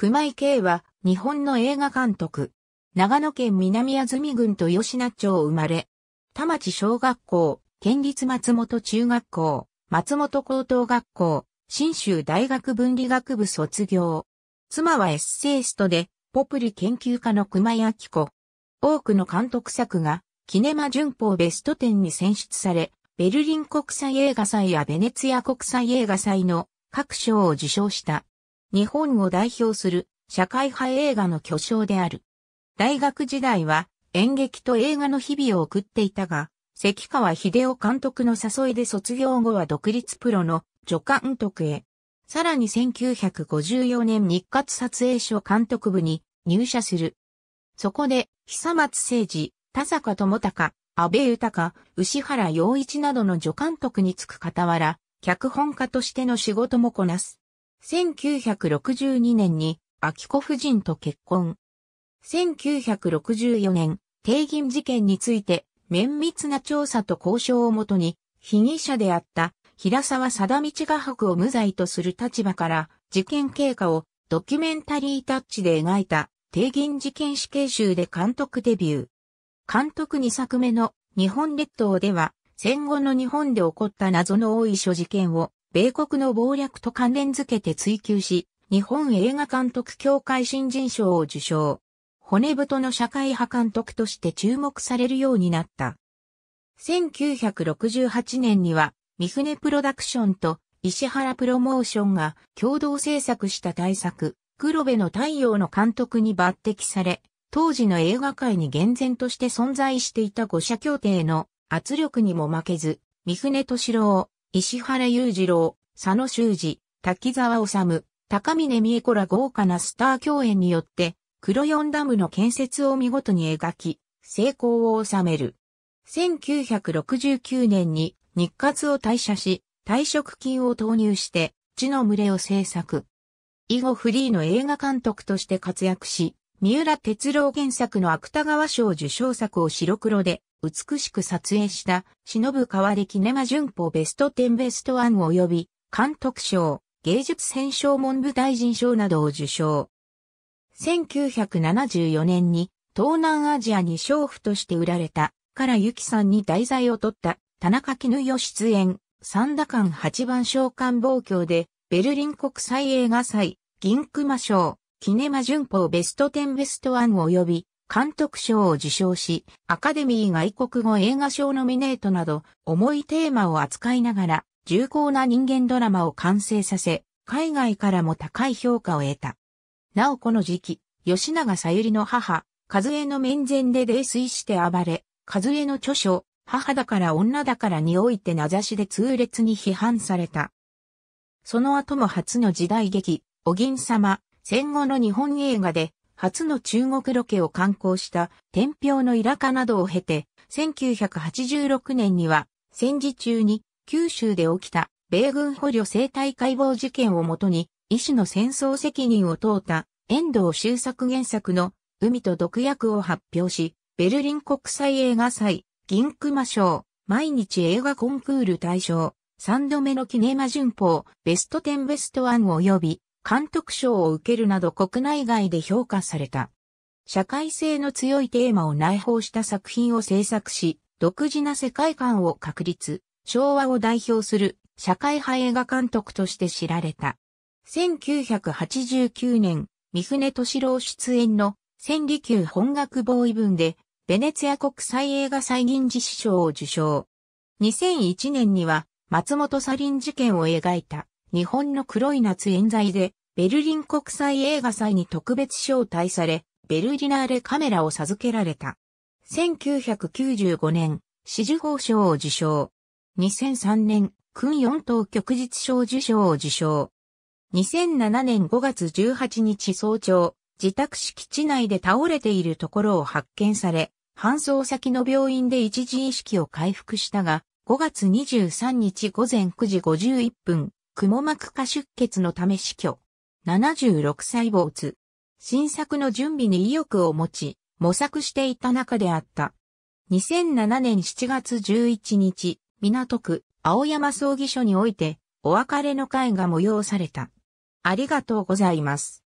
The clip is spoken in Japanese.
熊井慶は日本の映画監督。長野県南安住郡と吉名町生まれ。田町小学校、県立松本中学校、松本高等学校、新州大学文理学部卒業。妻はエッセイストで、ポプリ研究家の熊井明子。多くの監督作が、キネマ旬報ベスト10に選出され、ベルリン国際映画祭やベネツィア国際映画祭の各賞を受賞した。日本を代表する社会派映画の巨匠である。大学時代は演劇と映画の日々を送っていたが、関川秀夫監督の誘いで卒業後は独立プロの助監督へ。さらに1954年日活撮影所監督部に入社する。そこで、久松誠二、田坂智隆、安部豊、牛原洋一などの助監督につく傍ら、脚本家としての仕事もこなす。1962年に、秋子夫人と結婚。1964年、定銀事件について、綿密な調査と交渉をもとに、被疑者であった平沢貞道画伯を無罪とする立場から、事件経過をドキュメンタリータッチで描いた、定銀事件死刑囚で監督デビュー。監督2作目の日本列島では、戦後の日本で起こった謎の多い諸事件を米国の謀略と関連づけて追求し、日本映画監督協会新人賞を受賞。骨太の社会派監督として注目されるようになった。1968年には、三船プロダクションと石原プロモーションが共同制作した大作、黒部の太陽の監督に抜擢され、当時の映画界に厳然として存在していた五社協定の圧力にも負けず、三船敏郎、石原裕次郎、佐野修二、滝沢治、高峰三恵子ら豪華なスター共演によって、黒四ダムの建設を見事に描き、成功を収める。1969年に日活を退社し、退職金を投入して、地の群れを制作。以後フリーの映画監督として活躍し、三浦哲郎原作の芥川賞受賞作を白黒で美しく撮影した、忍川でキネマ旬報ベスト10ベスト1及び、監督賞、芸術選奨文部大臣賞などを受賞。1974年に、東南アジアに娼婦として売られた、からゆきさんに題材を取った、田中絹代出演、三田間八番賞官望郷で、ベルリン国際映画祭、銀熊賞、キネマ旬報ベスト10ベスト1及び、監督賞を受賞し、アカデミー外国語映画賞ノミネートなど、重いテーマを扱いながら、重厚な人間ドラマを完成させ、海外からも高い評価を得た。なおこの時期、吉永さゆりの母、和江の面前で泥酔して暴れ、和江の著書、母だから女だからにおいて名指しで痛烈に批判された。その後も初の時代劇、お銀様、戦後の日本映画で初の中国ロケを観光した天平のイラカなどを経て、1986年には戦時中に九州で起きた米軍捕虜生態解剖事件をもとに、医師の戦争責任を問うた遠藤周作原作の海と毒薬を発表し、ベルリン国際映画祭、銀熊賞、毎日映画コンクール大賞、3度目のキネマ旬報、ベスト10ベスト1及び、監督賞を受けるなど国内外で評価された。社会性の強いテーマを内包した作品を制作し、独自な世界観を確立、昭和を代表する社会派映画監督として知られた。1989年、三船敏郎出演の千里宮本学ボーイ文で、ベネツィア国際映画祭銀次師賞を受賞。2001年には、松本サリン事件を描いた、日本の黒い夏冤罪で、ベルリン国際映画祭に特別招待され、ベルリナーレカメラを授けられた。1995年、紫綬褒章を受賞。2003年、訓四等旭日賞受賞を受賞。2007年5月18日早朝、自宅敷地内で倒れているところを発見され、搬送先の病院で一時意識を回復したが、5月23日午前9時51分、蜘も膜下出血のため死去。76歳没。新作の準備に意欲を持ち、模索していた中であった。2007年7月11日、港区青山葬儀所において、お別れの会が催された。ありがとうございます。